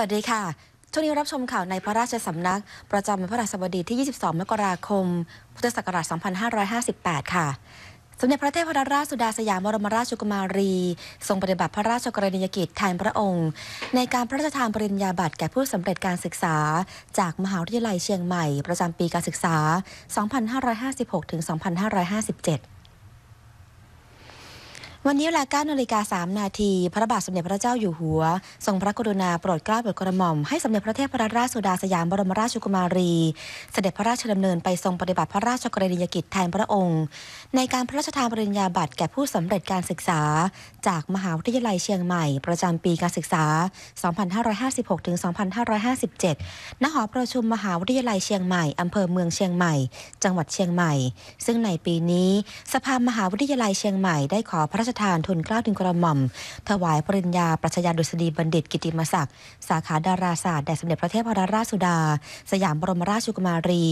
วัสดีค่ะ ช่วงนี้รับชมข่าวในพระราชสำนักประจำวันพระราชบดีที่ 22มกราคม พุทธศักราช2558 ค่ะ สมเด็จพระเทพรัตนราชสุดาสยามบรมราชกุมารี ทรงปฏิบัติพระราชกรณียกิจแทนพระองค์ในการพระราชทานปริญญาบัตรแก่ผู้สำเร็จการศึกษาจากมหาวิทยาลัยเชียงใหม่ ประจำปีการศึกษา 2556-2557วันนี้เวลา9นาฬิกาสนาทีพระบาทสมเด็จพระเจ้าอยู่หัวทรงพระกรุณาโปรดเกล้าโปรดกระหม่อมให้สมเด็จพระเทพรัตนราชสุดาสยามบรมราชกุมารี เสด็จพระราชดำเนินไปทรงปฏิบัติพระราชกรณียกิจแทนพระองค์ ในการพระราชทานปริญญาบัตรแก่ผู้สำเร็จการศึกษา จากมหาวิทยาลัยเชียงใหม่ ประจำปีการศึกษา 2556-2557 ณ หอประชุมมหาวิทยาลัยเชียงใหม่ อำเภอเมืองเชียงใหม่ จังหวัดเชียงใหม่ ซึ่งในปีนี้สภามหาวิทยาลัยเชียงใหม่ได้ขอพระราชชทานทุนกล้าถึงกระหม่อมถวายปริญญาปรัชญาดุษฎีบัณฑิตกิติมศักดิ์สาขาดาราศาสตร์แด่สมเด็จพระเทพรัตนราชสุดา สยามบรมราชกุมารี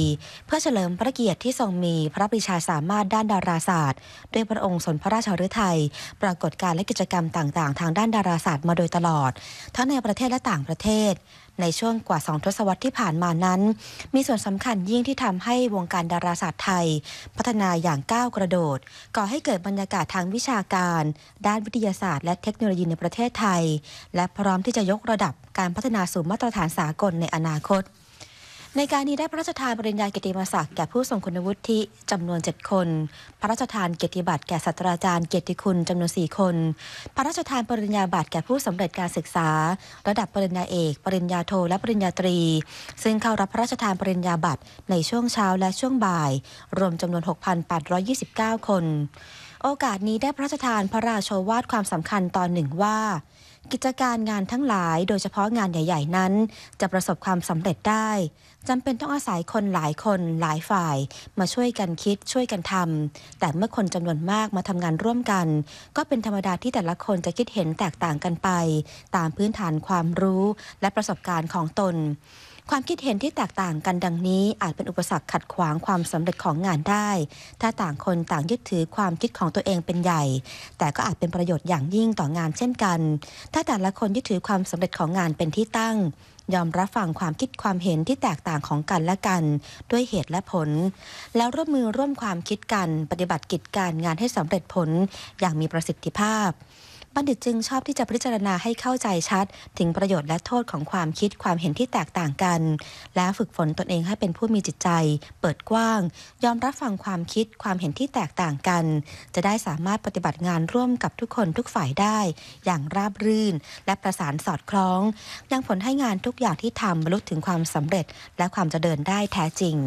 เพื่อเฉลิมพระเกียรติที่ทรงมีพระปรีชาสามารถด้านดาราศาสตร์ด้วยพระองค์สนพระราชฤทัยปรากฏการและกิจกรรมต่างๆ ทางด้านดาราศาสตร์มาโดยตลอดทั้งในประเทศและต่างประเทศในช่วงกว่าสองทศวรรษที่ผ่านมานั้น มีส่วนสำคัญยิ่งที่ทำให้วงการดาราศาสตร์ไทย พัฒนาอย่างก้าวกระโดด ก่อให้เกิดบรรยากาศทางวิชาการ ด้านวิทยาศาสตร์และเทคโนโลยีในประเทศไทย และพร้อมที่จะยกระดับการพัฒนาสู่มาตรฐานสากลในอนาคตในการนี้ได้พระราชทานปริญญาเกียรติมศักดิ์แก่ผู้ทรงคุณวุฒิจำนวน7คน พระราชทานเกียรติบัตรแก่ศาสตราจารย์เกียรติคุณจำนวน4คน พระราชทานปริญญาบัตรแก่ผู้สำเร็จการศึกษา ระดับปริญญาเอก ปริญญาโทและปริญญาตรี ซึ่งเข้ารับพระราชทานปริญญาบัตรในช่วงเช้าและช่วงบ่าย รวมจำนวน6,829คน โอกาสนี้ได้พระราชทานพระราโชวาทความสำคัญตอนหนึ่งว่ากิจการงานทั้งหลาย โดยเฉพาะงานใหญ่ๆ นั้น จะประสบความสำเร็จได้จำเป็นต้องอาศัยคนหลายคน หลายฝ่าย มาช่วยกันคิดช่วยกันทำแต่เมื่อคนจำนวนมากมาทำงานร่วมกัน ก็เป็นธรรมดาที่แต่ละคนจะคิดเห็นแตกต่างกันไป ตามพื้นฐานความรู้และประสบการณ์ของตนความคิดเห็นที่แตกต่างกันดังนี้ อาจเป็นอุปสรรคขัดขวางความสำเร็จของงานได้ ถ้าต่างคนต่างยึดถือความคิดของตัวเองเป็นใหญ่ แต่ก็อาจเป็นประโยชน์อย่างยิ่งต่องานเช่นกัน ถ้าแต่ละคนยึดถือความสำเร็จของงานเป็นที่ตั้ง ยอมรับฟังความคิดความเห็นที่แตกต่างของกันและกันด้วยเหตุและผล แล้วร่วมมือร่วมความคิดกันปฏิบัติกิจการงานให้สำเร็จผลอย่างมีประสิทธิภาพบัณฑิตจึงชอบที่จะพิจารณาให้เข้าใจชัด ถึงประโยชน์และโทษของความคิดความเห็นที่แตกต่างกัน และฝึกฝนตนเองให้เป็นผู้มีจิตใจ เปิดกว้าง ยอมรับฟังความคิดความเห็นที่แตกต่างกัน จะได้สามารถปฏิบัติงานร่วมกับทุกคนทุกฝ่ายได้ อย่างราบรื่น และประสานสอดคล้อง ยังผลให้งานทุกอย่างที่ทำบรรลุถึงความสำเร็จ และความจะเดินได้แท้จริง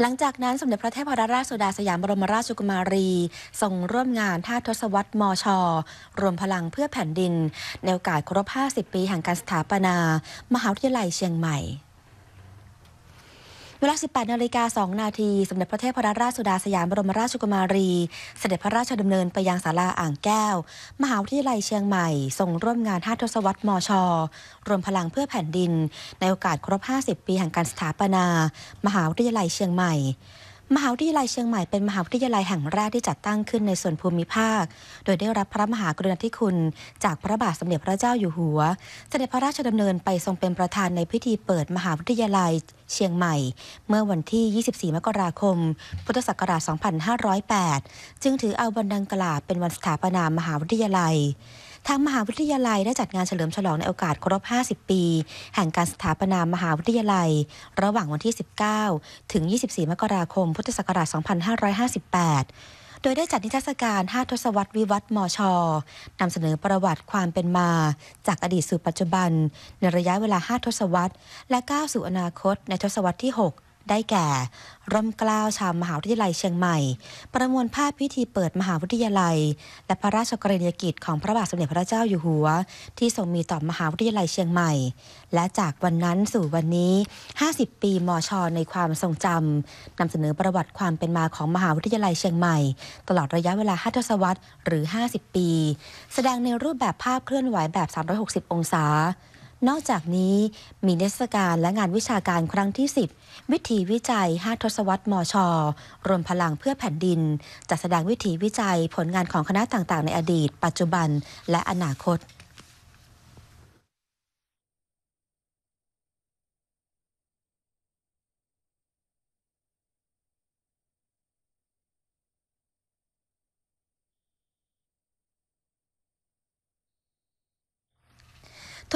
หลังจากนั้นสมเด็จพระเทพรัตนราชสุดาสยามบรมราชกุมารีส่งร่วมงานท่าทศวรรษมช รวมพลังเพื่อแผ่นดิน ในโอกาสครบ 50 ปีแห่งการสถาปนา มหาวิทยาลัยเชียงใหม่วลา 18นาฬิกา2นาทีสมเด็จพระเทพรัตนราชสุดาสยามบรมราชกุมารี เสด็จพระราชดำเนินไปยังศาลาอ่างแก้ว มหาวิทยาลัยเชียงใหม่ ส่งร่วมงาน 5 ทศวรรษมช รวมพลังเพื่อแผ่นดิน ในโอกาสครบ 50 ปีแห่งการสถาปนา มหาวิทยาลัยเชียงใหม่มหาวิทยาลัยเชียงใหม่เป็นมหาวิทยาลัยแห่งแรกที่จัดตั้งขึ้นในส่วนภูมิภาค โดยได้รับพระมหากรุณาธิคุณจากพระบาทสมเด็จพระเจ้าอยู่หัว เสด็จพระราชดำเนินไปทรงเป็นประธานในพิธีเปิดมหาวิทยาลัยเชียงใหม่ เมื่อวันที่ 24 มกราคม พุทธศักราช 2508จึงถือเอาวันดังกล่าวเป็นวันสถาปนามหาวิทยาลัยทางมหาวิทยาลัยได้จัดงานเฉลิมฉลองในโอกาสครบ 50 ปี แห่งการสถาปนามหาวิทยาลัย ระหว่างวันที่ 19 ถึง 24 มกราคม พุทธศักราช 2558 โดยได้จัดนิทรรศการ 5 ทศวรรษวิวัฒน์มอชอนำเสนอประวัติความเป็นมาจากอดีตสู่ปัจจุบัน ในระยะเวลา 5 ทศวรรษ และก้าวสู่อนาคตในทศวรรษที่ 6ได้แก่ร่มกล้าวชาวมหาวิทยาลัยเชียงใหม่ ประมวลภาพพิธีเปิดมหาวิทยาลัย และพระราชกรณียกิจของพระบาทสมเด็จพระเจ้าอยู่หัวที่ทรงมีต่อมหาวิทยาลัยเชียงใหม่ และจากวันนั้นสู่วันนี้ 50 ปีมชในความทรงจำนำเสนอประวัติความเป็นมาของมหาวิทยาลัยเชียงใหม่ ตลอดระยะเวลา 5 ทศวรรษหรือ 50 ปี แสดงในรูปแบบภาพเคลื่อนไหวแบบ 360 องศานอกจากนี้ มีเทศกาลและงานวิชาการครั้งที่ 10 วิธีวิจัย 5 ทศวรรษ มช รวมพลังเพื่อแผ่นดินจัดแสดงวิธีวิจัยผลงานของคณะต่างๆในอดีต ปัจจุบันและอนาคต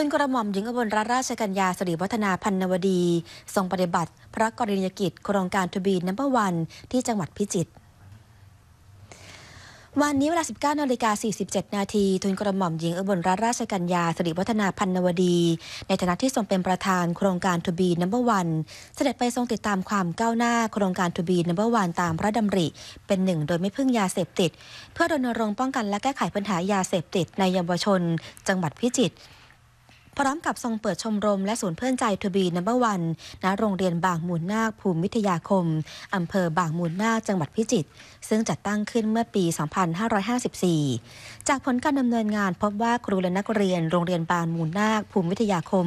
ทุนกระหม่อมหญิงอบนรัราชกัญญาสรีวัฒนาพันนวดี ทรงปฏิบัติ พระกรณียกิจ โครงการทบีนัมเบอร์วันที่จังหวัดพิจิตร วันนี้เวลา19นาฬิกา47นาทีทุนกระหม่อมหญิงอุบลรัตนราชกัญญาสิริวัฒนาพันนวดี ในฐานะที่ทรงเป็นประธานโครงการทูบีนัมเบอร์วันเสด็จไปทรงติดตามความก้าวหน้าโครงการทูบีนัมเบอร์วันตามพระดำริ เป็นหนึ่งโดยไม่พึ่งยาเสพติด เพื่อรณรงค์ป้องกันและแก้ไขปัญหายาเสพติดในเยาวชน จังหวัดพิจิตรพร้อมกับทรงเปิดชมรมและศูนย์เพื่อนใจทบีนัมเบอร์วัน ณโรงเรียนบางมูลนาค ภูมิวิทยาคม อำเภอบางมูลนาค จังหวัดพิจิตร ซึ่งจัดตั้งขึ้นเมื่อปี 2554 จากผลการดำเนินงานพบว่าครูและนักเรียนโรงเรียนบางมูลนาคภูมิวิทยาคม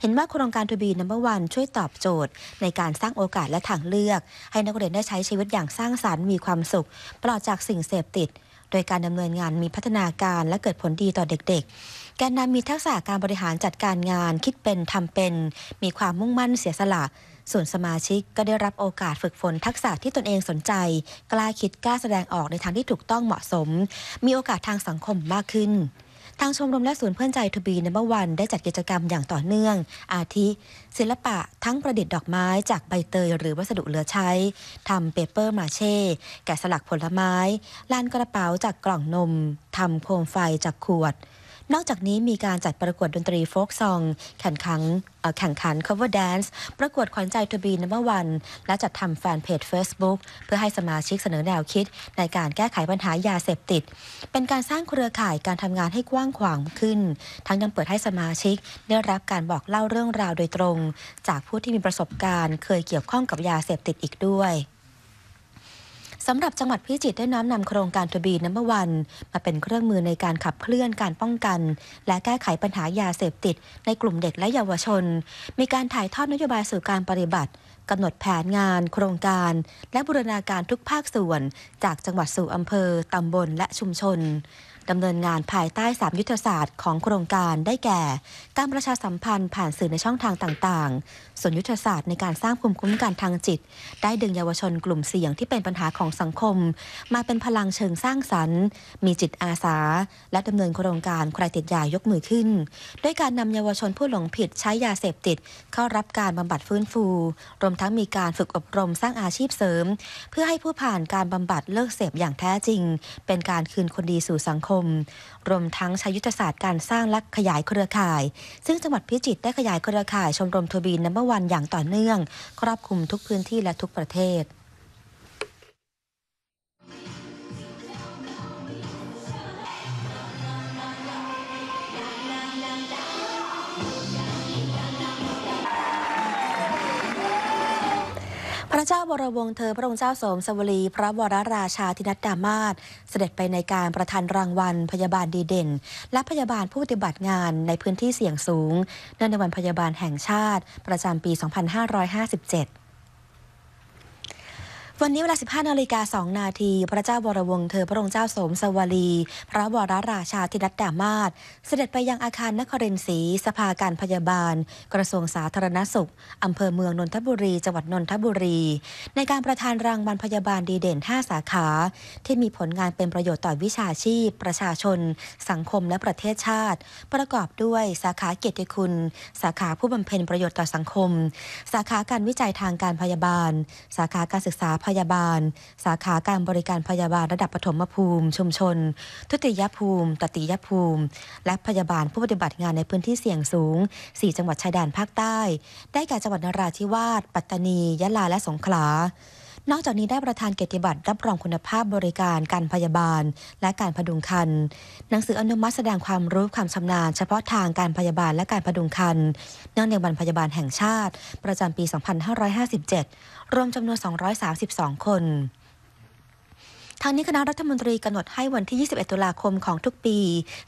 เห็นว่าโครงการทบีนัมเบอร์วันช่วยตอบโจทย์ในการสร้างโอกาสและทางเลือก ให้นักเรียนได้ใช้ชีวิตอย่างสร้างสารรค์มีความสุขปลอดจากสิ่งเสพติด โดยการดำเนินงานมีพัฒนาการและเกิดผลดีต่อเด็ก ๆแกนนำมีทักษะการบริหารจัดการงานคิดเป็นทำเป็น มีความมุ่งมั่นเสียสละส่วนสมาชิกก็ได้รับโอกาสฝึกฝนทักษะที่ตนเองสนใจ กล้าคิดกล้าแสดงออกในทางที่ถูกต้องเหมาะสม มีโอกาสทางสังคมมากขึ้น ทางชมรมและศูนย์เพื่อนใจทบีในเมื่อวันได้จัดกิจกรรมอย่างต่อเนื่อง อาทิศิลปะทั้งประดิษฐ์ดอกไม้จากใบเตย หรือวัสดุเหลือใช้ทำเปเปอร์มาเช่ แกะสลักผลไม้ลานกระเป๋าจากกล่องนมทำโคมไฟจากขวดนอกจากนี้มีการจัดประกวดดนตรีโฟกซองแข่งขันแข่งขัน cover dance ประกวดขวัญใจทูบีนัมเบอร์วัน และจัดทำแฟนเพจ Facebook เพื่อให้สมาชิกเสนอแนวคิดในการแก้ไขปัญหายาเสพติด เป็นการสร้างเครือข่ายการทำงานให้กว้างขวางขึ้น ทั้งยังเปิดให้สมาชิกได้รับการบอกเล่าเรื่องราวโดยตรง จากผู้ที่มีประสบการณ์ เคยเกี่ยวข้องกับยาเสพติดอีกด้วยสำหรับจังหวัดพิจิตรได้น้อมนำโครงการทบีน้ำวันมาเป็นเครื่องมือในการขับเคลื่อนการป้องกัน และแก้ไขปัญหายาเสพติด ในกลุ่มเด็กและเยาวชน มีการถ่ายทอดนโยบายสู่การปฏิบัติกำหนดแผนงาน โครงการ และบูรณาการทุกภาคส่วน จากจังหวัดสู่อำเภอตำบลและชุมชนดำเนินงานภายใต้ 3 ยุทธศาสตร์ของโครงการได้แก่ การประชาสัมพันธ์ผ่านสื่อในช่องทางต่างๆส่วนยุทธศาสตร์ในการสร้างภูมิคุ้มกันทางจิต ได้ดึงเยาวชนกลุ่มเสี่ยงที่เป็นปัญหาของสังคม มาเป็นพลังเชิงสร้างสรรค์มีจิตอาสา และดำเนินโครงการใครติดยายกมือขึ้น ด้วยการนำเยาวชนผู้หลงผิดใช้ยาเสพติด เข้ารับการบำบัดฟื้นฟู รวมทั้งมีการฝึกอบรมสร้างอาชีพเสริม เพื่อให้ผู้ผ่านการบำบัดเลิกเสพอย่างแท้จริง เป็นการคืนคนดีสู่สังคมมรวมทั้งใช้ยุทธศาสตร์การสร้างและขยายเครือข่าย ซึ่งจังหวัดพิจิตรได้ขยายเครือข่ายชมรมทบีนัมเบอร์วันอย่างต่อเนื่อง ครอบคลุมทุกพื้นที่และทุกประเทศพระเจ้าบรวงเธอพระองค์เจ้าสมสวลีพระวรราชาธินัดดามาศเสด็จไปในการประทานรางวัลพยาบาลดีเด่น และพยาบาลผู้ปฏิบัติงานในพื้นที่เสี่ยงสูงเนื่องในวันพยาบาลแห่งชาติ ประจำปี 2557วันนี้เวลา 15นาฬิกา2นาที พระเจ้าวรวงเธอ พระองค์เจ้าสมสวลี พระวรราชาธิรัตดามาศเสด็จไปยังอาคารนครินทรี สภาการพยาบาล กระทรวงสาธารณสุข อำเภอเมืองนนทบุรี จังหวัดนนทบุรี ในการประทานรางวัลพยาบาลดีเด่น 5 สาขา ที่มีผลงานเป็นประโยชน์ต่อวิชาชีพ ประชาชน สังคมและประเทศชาติ ประกอบด้วยสาขาเกียรติคุณ สาขาผู้บำเพ็ญประโยชน์ต่อสังคม สาขาการวิจัยทางการพยาบาล สาขาการศึกษาพยาบาลสาขาการบริการพยาบาลระดับปฐมภูมิ ชุมชน ทุติยภูมิ ตติยภูมิ และพยาบาลผู้ปฏิบัติงานในพื้นที่เสี่ยงสูง 4 จังหวัดชายแดนภาคใต้ ได้แก่จังหวัดนราธิวาสปัตตานียะลา และสงขลานอกจากนี้ได้ประธานเกียรติบัตรรับรองคุณภาพบริการการพยาบาลและการผดุงคันหนังสืออนุมัติแสดงความรู้ความชำนาญ เฉพาะทางการพยาบาลและการผดุงคันเนื่องในวันพยาบาลแห่งชาติ ประจำปี 2557 รวมจำนวน 232 คนางนี้คณะรัฐมนตรีกำหนดให้วันที่ 21 ตุลาคมของทุกปี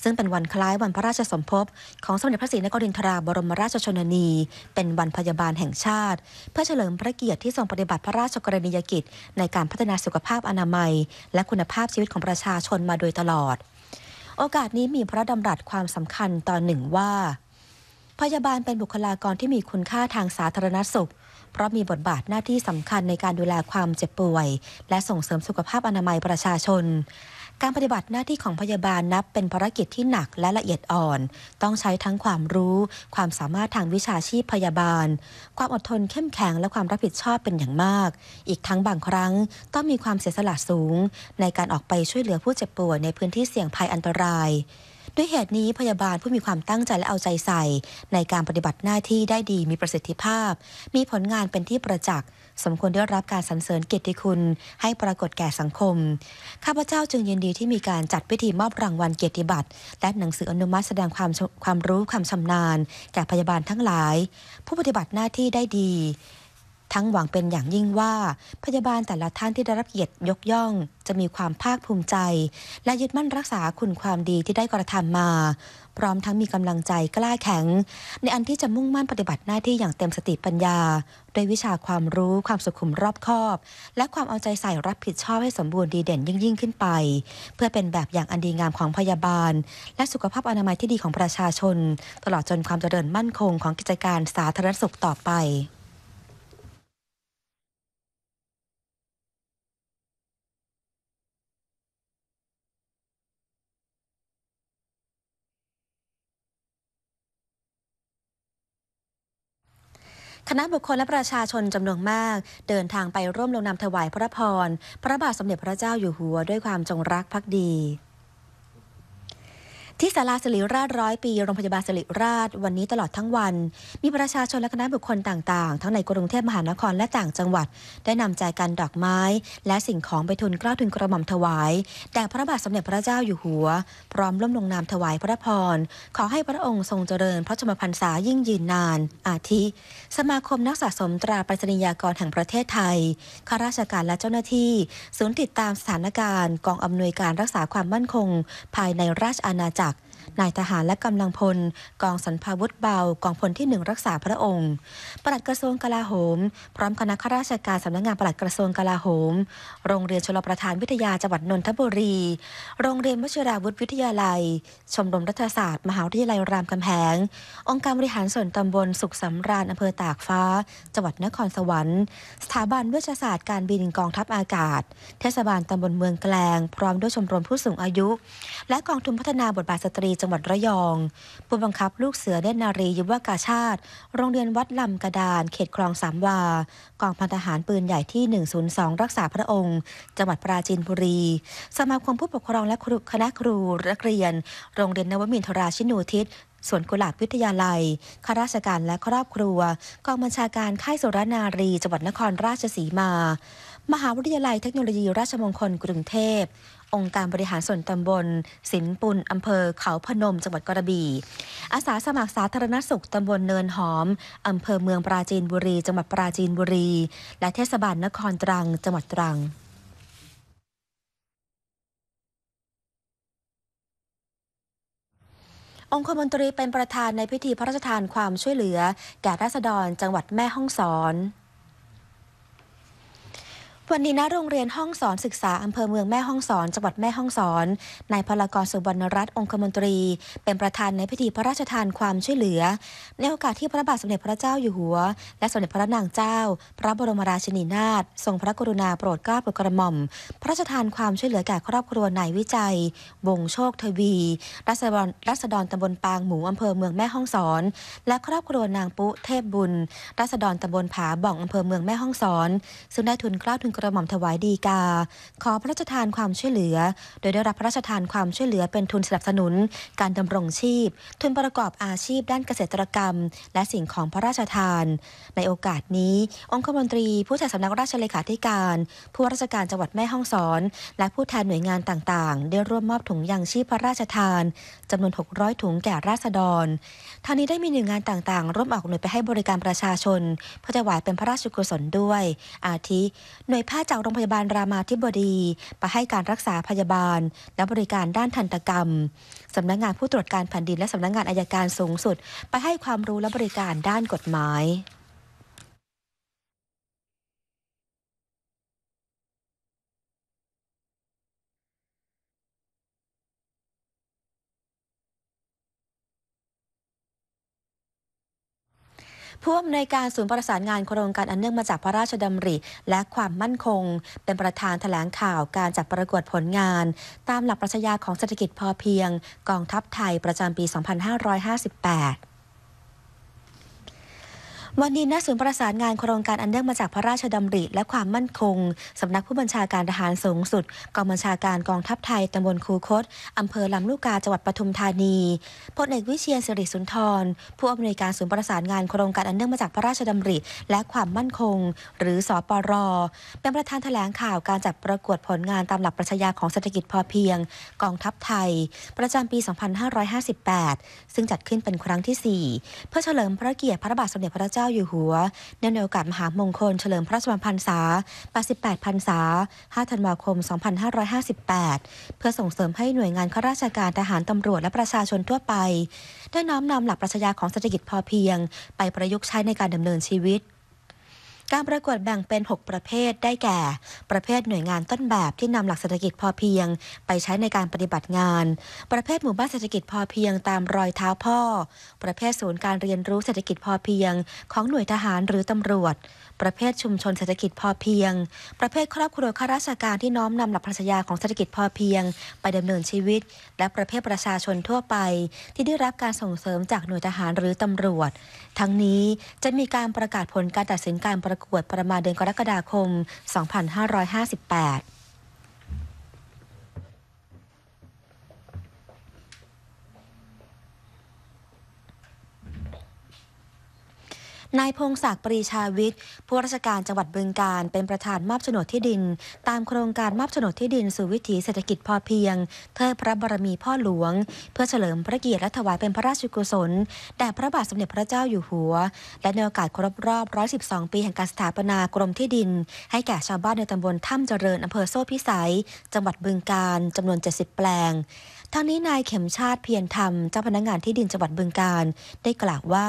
ซึ่งเป็นวันคล้ายวันพระราชสมภพของสมเด็จพระศรีนครินทราบรมราชชนนี เป็นวันพยาบาลแห่งชาติ เพื่อเฉลิมพระเกียรติที่ทรงปฏิบัติพระราชกรณียกิจในการพัฒนาสุขภาพอนามัย และคุณภาพชีวิตของประชาชนมาโดยตลอด โอกาสนี้มีพระดำรัสความสำคัญตอนหนึ่งว่า พยาบาลเป็นบุคลากรที่มีคุณค่าทางสาธารณสุขเพราะมีบทบาทหน้าที่สำคัญในการดูแลความเจ็บป่วย และส่งเสริมสุขภาพอนามัยประชาชน การปฏิบัติหน้าที่ของพยาบาลนับเป็นภารกิจที่หนักและละเอียดอ่อน ต้องใช้ทั้งความรู้ ความสามารถทางวิชาชีพพยาบาล ความอดทนเข้มแข็งและความรับผิดชอบเป็นอย่างมาก อีกทั้งบางครั้งต้องมีความเสียสละสูง ในการออกไปช่วยเหลือผู้เจ็บป่วยในพื้นที่เสี่ยงภัยอันตรายด้วยเหตุนี้พยาบาลผู้มีความตั้งใจและเอาใจใส่ในการปฏิบัติหน้าที่ได้ดีมีประสิทธิภาพ มีผลงานเป็นที่ประจักษ์สมควรได้รับการสรรเสริญเกียรติคุณ ให้ปรากฏแก่สังคม ข้าพเจ้าจึงยินดีที่มีการจัดพิธีมอบรางวัลเกียรติบัตรและหนังสืออนุมัติแสดงความความรู้ความชำนาญแก่พยาบาลทั้งหลาย ผู้ปฏิบัติหน้าที่ได้ดีทั้งหวังเป็นอย่างยิ่งว่าพยาบาลแต่ละท่านที่ได้รับเกียรติยกย่อง จะมีความภาคภูมิใจ และยึดมั่นรักษาคุณความดีที่ได้กระทำมาพร้อมทั้งมีกำลังใจกล้าแข็ง ในอันที่จะมุ่งมั่นปฏิบัติหน้าที่อย่างเต็มสติปัญญา ด้วยวิชาความรู้ความสุขุมรอบคอบ และความเอาใจใส่รับผิดชอบให้สมบูรณ์ดีเด่น ยิ่งยิ่งขึ้นไป เพื่อเป็นแบบอย่างอันดีงามของพยาบาล และสุขภาพอนามัยที่ดีของประชาชน ตลอดจนความเจริญมั่นคงของกิจการสาธารณสุขต่อไปคณะบุคคลและประชาชนจำนวนมาก เดินทางไปร่วมลงนามถวายพระพร พระบาทสมเด็จพระเจ้าอยู่หัวด้วยความจงรักภักดีที่ศาลาสิริราชร้อยปีโรงพยาบาลสิริราชวันนี้ตลอดทั้งวัน มีประชาชน และคณะบุคคลต่างๆ ทั้ง ในกรุงเทพมหานคร และต่างจังหวัด ได้นำใจกันดอกไม้ และสิ่งของไปทุนกล้าทุนกระหม่อมถวายแด่พระบาทสมเด็จพระเจ้าอยู่หัว พร้อมร่วมลงนามถวายพระพร ขอให้พระองค์ทรงเจริญ พระชมพรรษายิ่งยืนนาน อาทิ สมาคมนักสะสมตราปริศนียากรแห่งประเทศไทยข้าราชการและเจ้าหน้าที่ศูนย์ติดตามสถานการณ์กองอำนวยการรักษาความมั่นคง ภายในราชอาณาจักรนายทหารและกำลังพล กองสันพาวุธเบากองพลที่หนึ่งรักษาพระองค์ ปลัดกระทรวงกลาโหม พร้อมคณะข้าราชการสำนักงานปลัดกระทรวงกลาโหม โรงเรียนชลประทานวิทยาจังหวัดนนทบุรี โรงเรียนวชิราวุธวิทยาลัยชมรมรัฐศาสตร์ มหาวิทยาลัยรามคำแหงองค์การบริหารส่วนตำบลสุขสำราญอำเภอตากฟ้า จังหวัดนครสวรรค์ สถาบันวิชาศาสตร์การบินกองทัพอากาศเทศบาลตำบลเมืองแกลง พร้อมด้วยชมรมผู้สูงอายุ และกองทุนพัฒนาบทบาทสตรีจังหวัดระยอง ผู้บังคับลูกเสือเด่นนารียุวกาชาติ โรงเรียนวัดลำกระดาน เขตคลองสามวา กองพันทหารปืนใหญ่ที่ 102 รักษาพระองค์ จังหวัดปราจีนบุรี สมาคมผู้ปกครองและคณะครูนักเรียน โรงเรียนนวมินทราชินูทิศสวนกุหลาบวิทยาลัยข้าราชการและครอบครัว กองบัญชาการค่ายสุรนารีจังหวัดนครราชสีมา มหาวิทยาลัยเทคโนโลยีราชมงคลกรุงเทพองค์การบริหารส่วนตำบลสินปุนอำเภอเขาพนม จังหวัดกระบี่อาสาสมัครสาธารณสุข ตำบลเนินหอม อำเภอเมืองปราจีนบุรีจังหวัดปราจีนบุรี และเทศบาลนครตรัง จังหวัดตรังองคมนตรีเป็นประธานในพิธีพระราชทานความช่วยเหลือแก่ราษฎรจังหวัดแม่ฮ่องสอนวันนี้นะโรงเรียนห้องสอนศึกษาอำเภอเมืองแม่ห้องสอนจังหวัดแม่ห้องสอน นายพลกรสุวรรณรัตน์องคมนตรี เป็นประธานในพิธีพระราชทานความช่วยเหลือ ในโอกาสที่พระบาทสมเด็จพระเจ้าอยู่หัว และสมเด็จพระนางเจ้า พระบรมราชินีนาถทรงพระกรุณาโปรดเกล้าโปรดกระหม่อม พระราชทานความช่วยเหลือแก่ ครอบครัวนายวิจัยวงโชคทวีรัศดรรัศดรตำบลปางหมูอำเภอเมืองแม่ห้องสอน และครอบครัวนางปุ๊เทพบุญรัศดรตำบลผาบ่องอำเภอเมืองแม่ห้องสอน ซึ่งได้ทุนเกล้าทุนกระหม่อมถวายดีกา ขอพระราชทานความช่วยเหลือ โดยได้รับพระราชทานความช่วยเหลือเป็นทุนสนับสนุน การดำรงชีพ ทุนประกอบอาชีพ ด้านเกษตรกรรม และสิ่งของพระราชทาน ในโอกาสนี้ องคมนตรีผู้แทนสำนักราชเลขาธิการ ผู้ราชการจังหวัดแม่ฮ่องสอน และผู้แทนหน่วยงานต่าง ๆ ได้ร่วมมอบถุงยางชีพพระราชทานจำนวน600ถุงแก่ราษฎร ทางนี้ได้มีหน่วยงานต่างๆ ร่วมออกหน่วยไปให้บริการประชาชนเพื่อถวายเป็นพระราชกุศลด้วย อาทิหน่วยแพทย์จากโรงพยาบาล รามาธิบดี ไปให้การรักษาพยาบาล และบริการด้านทันตกรรม สำนักงงานผู้ตรวจการแผ่นดินและสำนักงงานอายการสูงสุด ไปให้ความรู้และบริการด้านกฎหมายผู้อำนวยการศูนย์ประสานงานโครงการอันเนื่องมาจากพระราชดำริ และความมั่นคง เป็นประธานแถลงข่าวการจัดประกวดผลงาน ตามหลักปรัชญาของเศรษฐกิจพอเพียง กองทัพไทยประจำปี 2558วันนี้ณศูนย์ประสานงานโครงการอันเนื่องมาจากพระราชดำริ และความมั่นคงสำนักผู้บัญชาการทหารสูงสุด กองบัญชาการกองทัพไทยตำบลคูคตอำเภอลำลูกกาจังหวัดปทุมธานีพลเอกวิเชียรสิริสุนทร ผู้อำนวยการศูนย์ประสานงานโครงการอันเนื่องมาจากพระราชดำริและความมั่นคง หรือสอปรเป็นประธานแถลงข่าวการจัดประกวดผลงานตามหลักปรัชญาของเศรษฐกิจพอเพียง กองทัพไทย ประจำปี 2558 ซึ่งจัดขึ้นเป็นครั้งที่ 4 เพื่อเฉลิมพระเกียรติพระบาทสมเด็จพระเจ้าอยู่หัวเนื่องในโอกาสมหามงคลเฉลิมพระชนมพรรษา88พรรษา5ธันวาคม 2558 เพื่อส่งเสริมให้หน่วยงานข้าราชการทหารตำรวจและประชาชนทั่วไป ได้น้อมนำหลักปรัชญาของเศรษฐกิจพอเพียง ไปประยุกต์ใช้ในการดำเนินชีวิตการประกวดแบ่งเป็น 6 ประเภทได้แก่ ประเภทหน่วยงานต้นแบบที่นำหลักเศรษฐกิจพอเพียง ไปใช้ในการปฏิบัติงาน ประเภทหมู่บ้านเศรษฐกิจพอเพียงตามรอยเท้าพ่อ ประเภทศูนย์การเรียนรู้เศรษฐกิจพอเพียง ของหน่วยทหารหรือตำรวจประเภทชุมชนเศรษฐกิจพอเพียง ประเภทครอบครัวข้าราชการที่น้อมนำหลักปรัชญาของเศรษฐกิจพอเพียง ไปดำเนินชีวิต และประเภทประชาชนทั่วไป ที่ได้รับการส่งเสริมจากหน่วยทหารหรือตำรวจ ทั้งนี้จะมีการประกาศผลการตัดสินการประกวดประมาณเดือนกรกฎาคม 2558นายพงศักดิ์ปรีชาวิทย์ ผู้ราชการจังหวัดบึงการเป็นประธานมอบโฉนดที่ดิน ตามโครงการมอบโฉนดที่ดินสู่วิถีเศรษฐกิจพอเพียงเทิดพระบารมีพ่อหลวง เพื่อเฉลิมพระเกียรติและถวายเป็นพระราชกุศล แด่พระบาทสมเด็จพระเจ้าอยู่หัว และในโอกาสครบรอบ 112 ปีแห่งการสถาปนากรมที่ดิน ให้แก่ชาวบ้านในตำบลถ้ำเจริญอำเภอโซ่พิสัยจังหวัดบึงการจำนวน 70 แปลงทางนี้นายเข็มชาติเพียรธรรมเจ้าพนักงงานที่ดินจังหวัดบึงการ ได้กล่าวว่า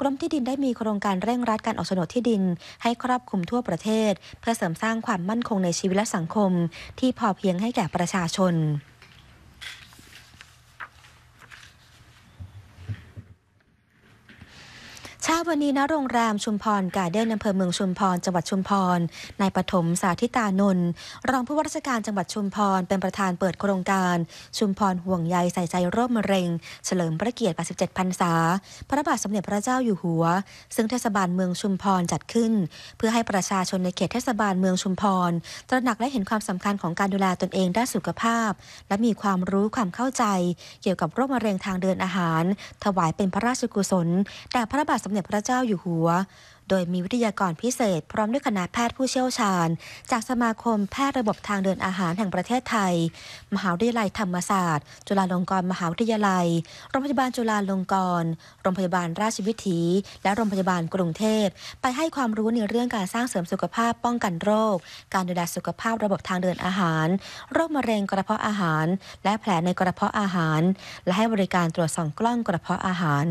กรมที่ดินได้มีโครงการเร่งรัดการออกโฉนดที่ดิน ให้ครอบคลุมทั่วประเทศ เพื่อเสริมสร้างความมั่นคงในชีวิตและสังคม ที่พอเพียงให้แก่ประชาชนเช้าวันนี้ณโรงแรมชุมพรกาเดนอำเภอเมืองชุมพร จังหวัดชุมพรนายปฐมสาธิตานนท์รองผู้ว่าราชการจังหวัดชุมพรเป็นประธานเปิดโครงการ ชุมพรห่วงใยใส่ใจโรคมะเร็งเฉลิมพระเกียรติ 87พรรษา พระบาทสมเด็จพระเจ้าอยู่หัว ซึ่งเทศบาลเมืองชุมพรจัดขึ้น เพื่อให้ประชาชนในเขตเทศบาลเมืองชุมพรตระหนักและเห็นความสำคัญของการดูแลตนเองด้านสุขภาพ และมีความรู้ความเข้าใจ เกี่ยวกับโรคมะเร็งทางเดินอาหาร ถวายเป็นพระราชกุศลแต่พระบาทสมมเด็จพระเจ้าอยู่หัว โดยมีวิทยากรพิเศษ พร้อมด้วยคณะแพทย์ผู้เชี่ยวชาญ จากสมาคมแพทย์ระบบทางเดินอาหารแห่งประเทศไทย มหาวิทยาลัยธรรมศาสตร์ จุฬาลงกรณ์มหาวิทยาลัยโรงพยาบาลจุฬาลงกรณ์โรงพยาบาลราชวิถี และโรงพยาบาลกรุงเทพ ไปให้ความรู้ในเรื่องการสร้างเสริมสุขภาพป้องกันโรค การดูแลสุขภาพระบบทางเดินอาหาร โรคมะเร็งกระเพาะอาหาร และแผลในกระเพาะอาหาร และให้บริการตรวจส่องกล้องกระเพาะอาหาร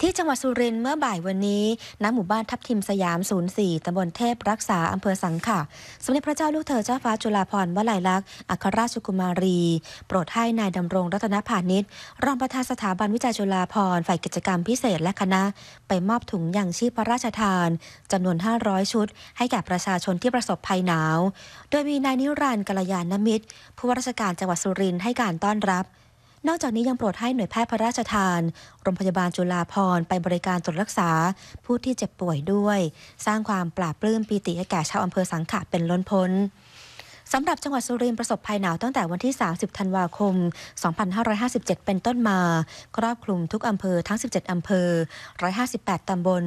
ที่จังหวัดสุรินทร์เมื่อบ่ายวันนี้ณหมู่บ้านทับทิมสยาม 04ตำบลเทพรักษาอำเภอสังขะสมเด็จพระเจ้าลูกเธอเจ้าฟ้าจุฬาภรณ์วลัยลักษณ์อัครราชกุมารี โปรดให้นายดำรงรัตนพาณิชย์รองประธานสถาบันวิจัยจุฬาภรณ์ฝ่ายกิจกรรมพิเศษและคณะ ไปมอบถุงยางชีพพระราชทานจำนวน500ชุดให้แก่ประชาชนที่ประสบภัยหนาวโดยมีนายนิรันดร์กัลยาณมิตร ผู้ว่าราชการจังหวัดสุรินทร์ให้การต้อนรับนอกจากนี้ยังโปรดให้หน่วยแพทย์พระราชทานโรงพยาบาลจุฬาภรณ์ไปบริการตรวจรักษา ผู้ที่เจ็บป่วยด้วย สร้างความปราบปลื้มปีติแก่ชาวอำเภอสังขะเป็นล้นพ้นสำหรับจังหวัดสุรินทร์ประสบภัยหนาวตั้งแต่วันที่ 30 ธันวาคม 2557 เป็นต้นมา ครอบคลุมทุกอำเภอทั้ง 17 อำเภอ 158 ตำบล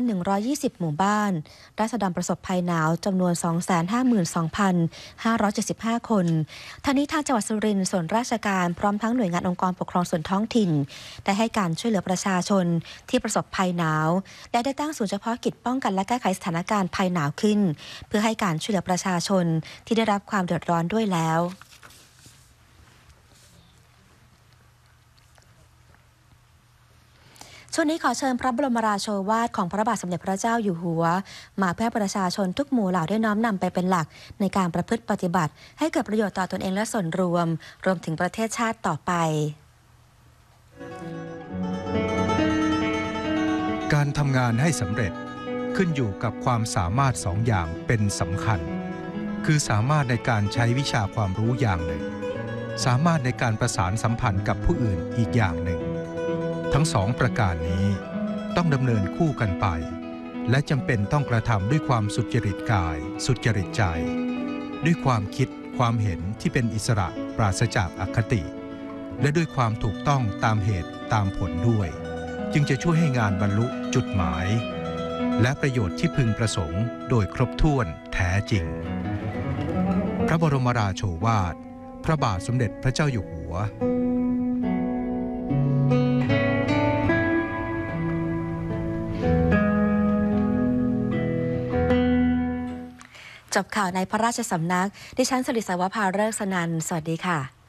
2,120 หมู่บ้านราษฎรประสบภัยหนาวจำนวน 252,575 คนทางนี้ทางจังหวัดสุรินทร์ส่วนราชการพร้อมทั้งหน่วยงานองค์กรปกครองส่วนท้องถิ่นได้ให้การช่วยเหลือประชาชนที่ประสบภัยหนาวและได้ตั้งศูนย์เฉพาะกิจป้องกันและแก้ไขสถานการณ์ภัยหนาวขึ้น เพื่อให้การช่วยเหลือประชาชนที่ได้รับความเดือดร้อนด้วยแล้ว ช่วงนี้ขอเชิญพระบรมราโชวาทของพระบาทสมเด็จพระเจ้าอยู่หัว มาเพื่อประชาชนทุกหมู่เหล่าได้น้อมนำไปเป็นหลักในการประพฤติปฏิบัติ ให้เกิดประโยชน์ต่อตอนเองและส่วนรวมรวมถึงประเทศชาติต่อไป การทำงานให้สำเร็จขึ้นอยู่กับความสามารถสองอย่างเป็นสำคัญคือสามารถในการใช้วิชาความรู้อย่างหนึ่ง สามารถในการประสานสัมพันธ์กับผู้อื่นอีกอย่างหนึ่ง ทั้งสองประการนี้ต้องดำเนินคู่กันไป และจำเป็นต้องกระทำด้วยความสุจริตกาย สุจริตใจ ด้วยความคิด ความเห็นที่เป็นอิสระปราศจากอคติ และด้วยความถูกต้องตามเหตุตามผลด้วย จึงจะช่วยให้งานบรรลุจุดหมาย และประโยชน์ที่พึงประสงค์ โดยครบถ้วนแท้จริงพระบรมราโชวาท พระบาทสมเด็จพระเจ้าอยู่หัว จบข่าวในพระราชสำนักดิฉันสริสาวภาเลิกสนัน สวัสดีค่ะ